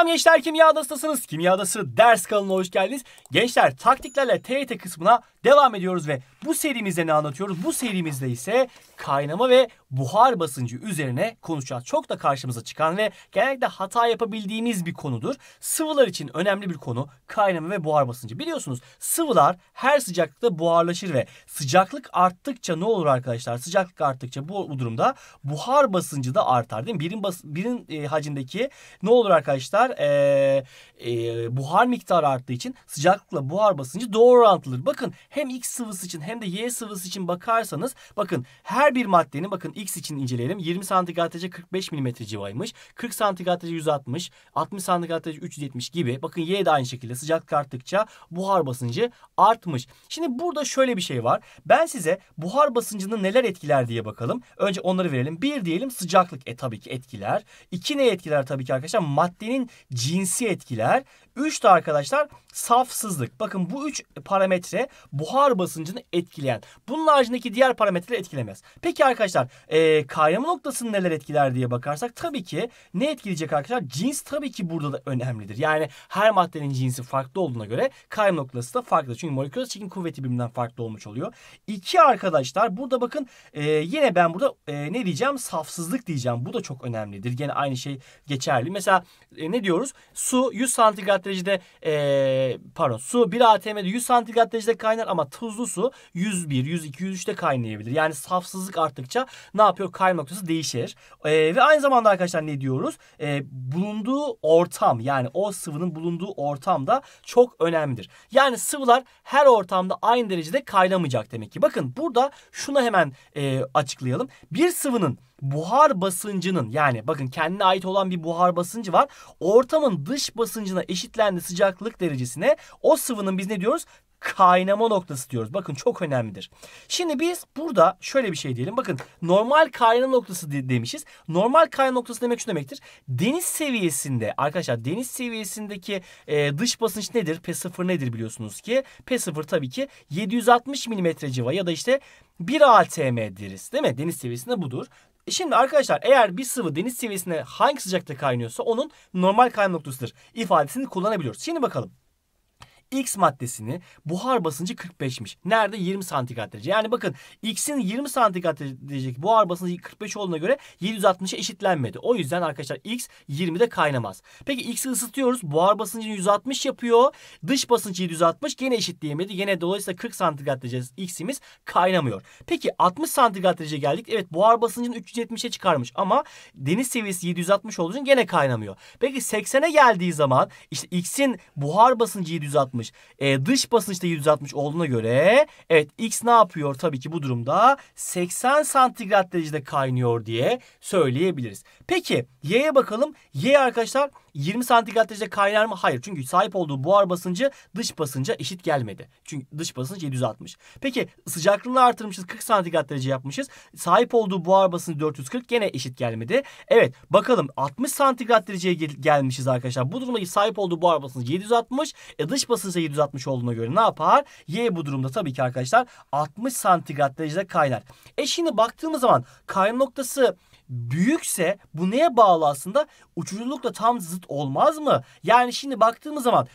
Selam gençler kimya Kimyadası ders kanalına hoş geldiniz. Gençler taktiklerle TYT kısmına devam ediyoruz ve bu serimizde ne anlatıyoruz? Bu serimizde ise kaynama ve buhar basıncı üzerine konuşacağız. Çok da karşımıza çıkan ve genellikle hata yapabildiğimiz bir konudur. Sıvılar için önemli bir konu kaynama ve buhar basıncı. Biliyorsunuz sıvılar her sıcaklıkta buharlaşır ve sıcaklık arttıkça ne olur arkadaşlar? Sıcaklık arttıkça bu, bu durumda buhar basıncı da artar değil mi? Birin, bas, birin e, hacimdeki ne olur arkadaşlar? E, e, buhar miktarı arttığı için sıcaklıkla buhar basıncı doğru orantılıdır. Bakın hem X sıvısı için hem de Y sıvısı için bakarsanız bakın her bir maddenin bakın X için inceleyelim. 20 santigrat 45 mm civarıymış. 40 santigrat 160, 60 santigrat 370 gibi. Bakın Y de aynı şekilde sıcaklık arttıkça buhar basıncı artmış. Şimdi burada şöyle bir şey var. Ben size buhar basıncını neler etkiler diye bakalım. Önce onları verelim. Bir diyelim sıcaklık. E tabii ki etkiler. İki ne etkiler tabii ki arkadaşlar? Maddenin cinsi etkiler. Üç de arkadaşlar safsızlık. Bakın bu üç parametre buhar basıncını etkileyen. Bunun haricindeki diğer parametreleri etkilemez. Peki arkadaşlar e, kaynama noktasını neler etkiler diye bakarsak tabii ki ne etkileyecek arkadaşlar? Cins tabii ki burada da önemlidir. Yani her maddenin cinsi farklı olduğuna göre kaynama noktası da farklı. Çünkü moleküler çekim kuvveti birbirinden farklı olmuş oluyor. İki arkadaşlar burada bakın e, yine ben burada e, ne diyeceğim? Safsızlık diyeceğim. Bu da çok önemlidir. yine aynı şey geçerli. Mesela e, ne diyoruz? Su 100 santigrat derecede e, pardon su 1 ATM'de 100 santigrat derecede kaynar ama tuzlu su 101, 102, 103'te kaynayabilir. Yani safsızlık arttıkça ne yapıyor? Kayma noktası değişir. E, ve aynı zamanda arkadaşlar ne diyoruz? E, bulunduğu ortam yani o sıvının bulunduğu ortam da çok önemlidir. Yani sıvılar her ortamda aynı derecede kaynamayacak demek ki. Bakın burada şunu hemen e, açıklayalım. Bir sıvının buhar basıncının yani bakın kendine ait olan bir buhar basıncı var. Ortamın dış basıncına eşitlendi sıcaklık derecesine o sıvının biz ne diyoruz? kaynama noktası diyoruz. Bakın çok önemlidir. Şimdi biz burada şöyle bir şey diyelim. Bakın normal kaynama noktası de demişiz. Normal kaynama noktası demek şu demektir. Deniz seviyesinde arkadaşlar deniz seviyesindeki e, dış basınç nedir? P0 nedir biliyorsunuz ki. P0 tabii ki 760 mm civa ya da işte 1 atm deriz değil mi? Deniz seviyesinde budur. E, şimdi arkadaşlar eğer bir sıvı deniz seviyesinde hangi sıcakta kaynıyorsa onun normal kaynama noktasıdır ifadesini kullanabiliyoruz. Şimdi bakalım. X maddesini buhar basıncı 45'miş. Nerede? 20 santigrat derece. Yani bakın X'in 20 santigrat derecedeki buhar basıncı 45 olduğuna göre 760'a eşitlenmedi. O yüzden arkadaşlar X 20'de kaynamaz. Peki X'i ısıtıyoruz. Buhar basıncını 160 yapıyor. Dış basınç 760 gene eşitleyemedi. Gene dolayısıyla 40 santigrat derece X'imiz kaynamıyor. Peki 60 santigrat derece geldik. Evet buhar basıncını 370'e çıkarmış ama deniz seviyesi 760 olduğu için gene kaynamıyor. Peki 80'e geldiği zaman işte X'in buhar basıncı 760 160. E, dış basınçta 160 olduğuna göre evet X ne yapıyor? Tabii ki bu durumda 80 santigrat derecede kaynıyor diye söyleyebiliriz. Peki Y'ye bakalım. Y arkadaşlar 20 santigrat derece kaynar mı? Hayır. Çünkü sahip olduğu buhar basıncı dış basınca eşit gelmedi. Çünkü dış basınç 760. Peki sıcaklığını artırmışız 40 santigrat derece yapmışız. Sahip olduğu buhar basıncı 440 gene eşit gelmedi. Evet bakalım 60 santigrat dereceye gel gelmişiz arkadaşlar. Bu durumda sahip olduğu buhar basıncı 760. E dış basınç 760 olduğuna göre ne yapar? Y bu durumda tabii ki arkadaşlar 60 santigrat derecede kaynar. E şimdi baktığımız zaman kaynama noktası büyükse bu neye bağlı aslında? Uçuculukla tam zıt olmaz mı? Yani şimdi baktığımız zaman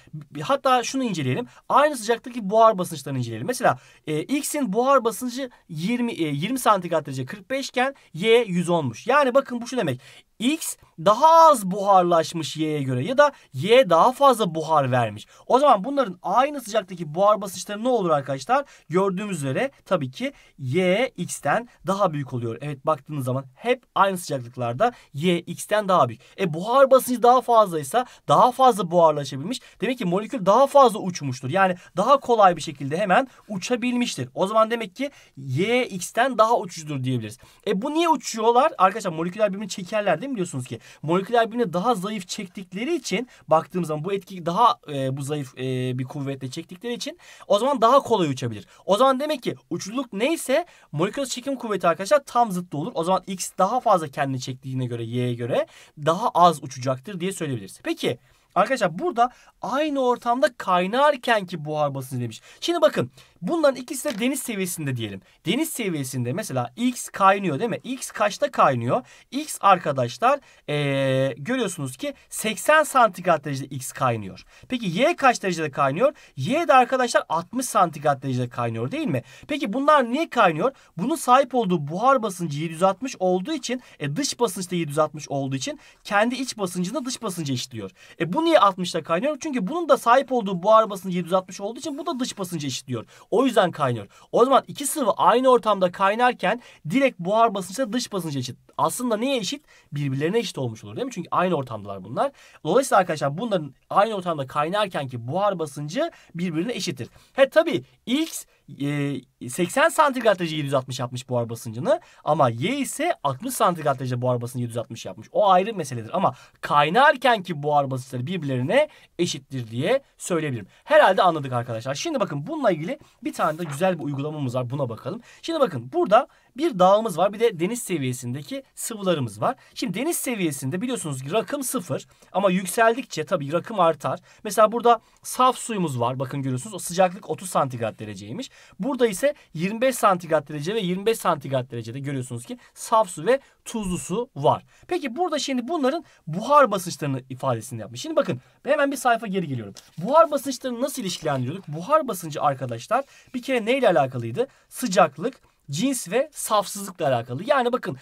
hatta şunu inceleyelim. Aynı sıcaklıktaki buhar basınçlarını inceleyelim. Mesela e, X'in buhar basıncı 20 e, 20 santigrat derece 45 iken Y 110'muş. Yani bakın bu şu demek. X daha az buharlaşmış Y'ye göre ya da Y daha fazla buhar vermiş. O zaman bunların aynı sıcaktaki buhar basınçları ne olur arkadaşlar? Gördüğümüz üzere tabii ki Y X'ten daha büyük oluyor. Evet baktığınız zaman hep aynı sıcaklıklarda Y X'ten daha büyük. E buhar basıncı daha fazlaysa daha fazla buharlaşabilmiş. Demek ki molekül daha fazla uçmuştur. Yani daha kolay bir şekilde hemen uçabilmiştir. O zaman demek ki Y X'ten daha uçucudur diyebiliriz. E bu niye uçuyorlar? Arkadaşlar moleküller birbirini çekerler değil mi ki? Moleküler birbirine daha zayıf çektikleri için baktığımız zaman bu etki daha e, bu zayıf e, bir kuvvetle çektikleri için o zaman daha kolay uçabilir. O zaman demek ki uçluluk neyse moleküler çekim kuvveti arkadaşlar tam zıttı olur. O zaman X daha fazla kendini çektiğine göre Y'ye göre daha az uçacaktır diye söyleyebiliriz. Peki Arkadaşlar burada aynı ortamda kaynarken ki buhar basıncı demiş. Şimdi bakın bunların ikisi de deniz seviyesinde diyelim. Deniz seviyesinde mesela X kaynıyor değil mi? X kaçta kaynıyor? X arkadaşlar ee, görüyorsunuz ki 80 santigrat derecede X kaynıyor. Peki Y kaç derecede kaynıyor? Y de arkadaşlar 60 santigrat derecede kaynıyor değil mi? Peki bunlar niye kaynıyor? Bunun sahip olduğu buhar basıncı 760 olduğu için e, dış basınç da 760 olduğu için kendi iç basıncını dış basınca eşitliyor. E bunun niye 60'da kaynıyor? Çünkü bunun da sahip olduğu buhar basıncı 760 olduğu için bu da dış basıncı eşitliyor. O yüzden kaynıyor. O zaman iki sıvı aynı ortamda kaynarken direkt buhar basıncı dış basıncı eşit. Aslında neye eşit? Birbirlerine eşit olmuş olur değil mi? Çünkü aynı ortamdalar bunlar. Dolayısıyla arkadaşlar bunların aynı ortamda kaynarken ki buhar basıncı birbirine eşittir. He tabii X 80 santigrat derece 760 yapmış buhar basıncını ama Y ise 60 santigrat derece buhar basıncı 760 yapmış. O ayrı meseledir ama kaynarken ki buhar basınçları birbirlerine eşittir diye söyleyebilirim. Herhalde anladık arkadaşlar. Şimdi bakın bununla ilgili bir tane de güzel bir uygulamamız var. Buna bakalım. Şimdi bakın burada bir dağımız var bir de deniz seviyesindeki sıvılarımız var. Şimdi deniz seviyesinde biliyorsunuz ki rakım sıfır ama yükseldikçe tabii rakım artar. Mesela burada saf suyumuz var bakın görüyorsunuz o sıcaklık 30 santigrat dereceymiş. Burada ise 25 santigrat derece ve 25 santigrat derecede görüyorsunuz ki saf su ve tuzlu su var. Peki burada şimdi bunların buhar basınçlarını ifadesini yapmış. Şimdi bakın hemen bir sayfa geri geliyorum. Buhar basınçlarını nasıl ilişkilendiriyorduk? Buhar basıncı arkadaşlar bir kere neyle alakalıydı? Sıcaklık, cins ve safsızlıkla alakalı. Yani bakın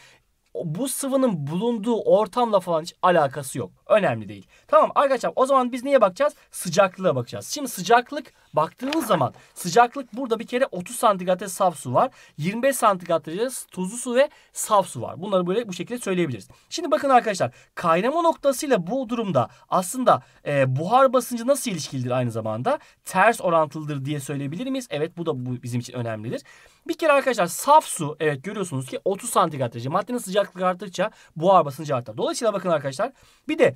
bu sıvının bulunduğu ortamla falan hiç alakası yok. Önemli değil. Tamam arkadaşlar o zaman biz niye bakacağız? Sıcaklığa bakacağız. Şimdi sıcaklık baktığınız zaman sıcaklık burada bir kere 30 santigrat saf su var. 25 santigrat tuzlu su ve saf su var. Bunları böyle bu şekilde söyleyebiliriz. Şimdi bakın arkadaşlar kaynama noktasıyla bu durumda aslında e, buhar basıncı nasıl ilişkilidir aynı zamanda? Ters orantılıdır diye söyleyebilir miyiz? Evet bu da bu bizim için önemlidir. Bir kere arkadaşlar saf su evet görüyorsunuz ki 30 santigrat derece. Maddenin sıcaklığı arttıkça buhar basıncı artar. Dolayısıyla bakın arkadaşlar bir de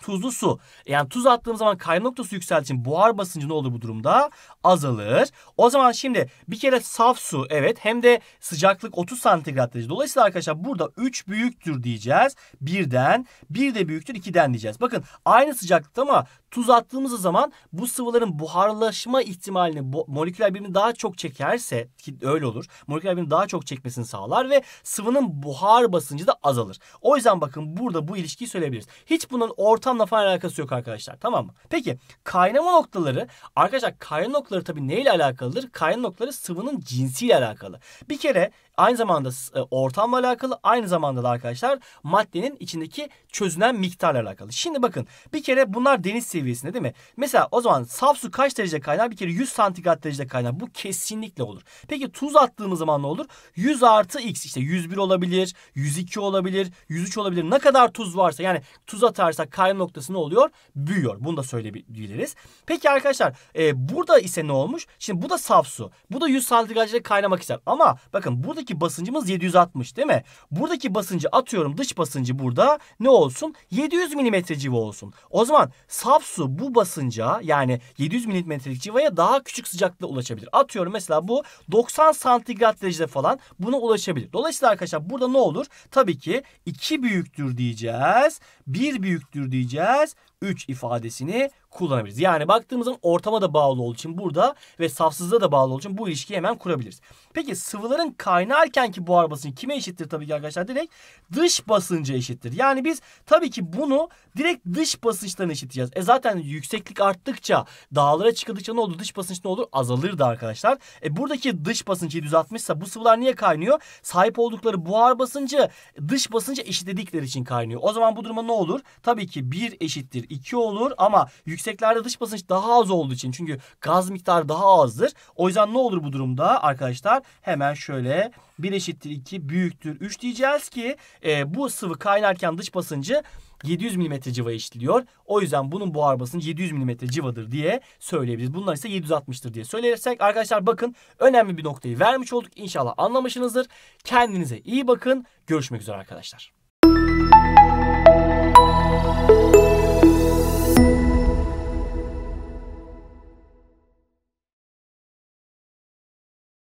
tuzlu su. Yani tuz attığım zaman kaynama noktası yükseldiği için buhar basıncı ne olur bu durumda? Azalır. O zaman şimdi bir kere saf su evet hem de sıcaklık 30 santigrat derece. Dolayısıyla arkadaşlar burada 3 büyüktür diyeceğiz. birden, bir de büyüktür 2'den diyeceğiz. Bakın aynı sıcaklıkta ama tuz attığımız zaman bu sıvıların buharlaşma ihtimalini moleküler birimi daha çok çekerse ki öyle olur. Moleküler birimi daha çok çekmesini sağlar ve sıvının buhar basıncı da azalır. O yüzden bakın burada bu ilişkiyi söyleyebiliriz. Hiç bunun orta ortamla falan alakası yok arkadaşlar. Tamam mı? Peki kaynama noktaları arkadaşlar kaynama noktaları tabii neyle alakalıdır? Kaynama noktaları sıvının cinsiyle alakalı. Bir kere aynı zamanda e, ortamla alakalı aynı zamanda da arkadaşlar maddenin içindeki çözünen miktarla alakalı. Şimdi bakın bir kere bunlar deniz seviyesinde değil mi? Mesela o zaman saf su kaç derece kaynar? Bir kere 100 santigrat derecede kaynar. Bu kesinlikle olur. Peki tuz attığımız zaman ne olur? 100 artı x işte 101 olabilir, 102 olabilir, 103 olabilir. Ne kadar tuz varsa yani tuz atarsak kaynama noktası oluyor? Büyüyor. Bunu da söyleyebiliriz. Peki arkadaşlar e, burada ise ne olmuş? Şimdi bu da saf su. Bu da 100 santigratçıda kaynamak ister. Ama bakın buradaki basıncımız 760 değil mi? Buradaki basıncı atıyorum dış basıncı burada ne olsun? 700 milimetre civa olsun. O zaman saf su bu basınca yani 700 milimetrelik civaya daha küçük sıcaklıkla ulaşabilir. Atıyorum mesela bu 90 santigrat derecede falan buna ulaşabilir. Dolayısıyla arkadaşlar burada ne olur? Tabii ki 2 büyüktür diyeceğiz. 1 büyüktür diyeceğiz just 3 ifadesini kullanabiliriz. Yani baktığımızın ortama da bağlı olduğu için burada ve safsızlığa da bağlı olduğu için bu ilişkiyi hemen kurabiliriz. Peki sıvıların kaynarken ki buhar basıncı kime eşittir tabii ki arkadaşlar? Direkt dış basınca eşittir. Yani biz tabii ki bunu direkt dış basınçtan eşitleyeceğiz. E zaten yükseklik arttıkça dağlara çıkıldıkça ne olur? Dış basınç ne olur? Azalırdı arkadaşlar. E buradaki dış basıncı düzeltmişse bu sıvılar niye kaynıyor? Sahip oldukları buhar basıncı dış basınca eşitledikleri için kaynıyor. O zaman bu duruma ne olur? Tabii ki 1 eşittir 2 olur ama yükseklerde dış basınç daha az olduğu için çünkü gaz miktarı daha azdır. O yüzden ne olur bu durumda arkadaşlar? Hemen şöyle 1 eşittir 2 büyüktür 3 diyeceğiz ki e, bu sıvı kaynarken dış basıncı 700 mm civa işliyor. O yüzden bunun buhar basıncı 700 mm civadır diye söyleyebiliriz. Bunlar ise 760'tır diye söylersek arkadaşlar bakın önemli bir noktayı vermiş olduk. İnşallah anlamışsınızdır. Kendinize iyi bakın. Görüşmek üzere arkadaşlar.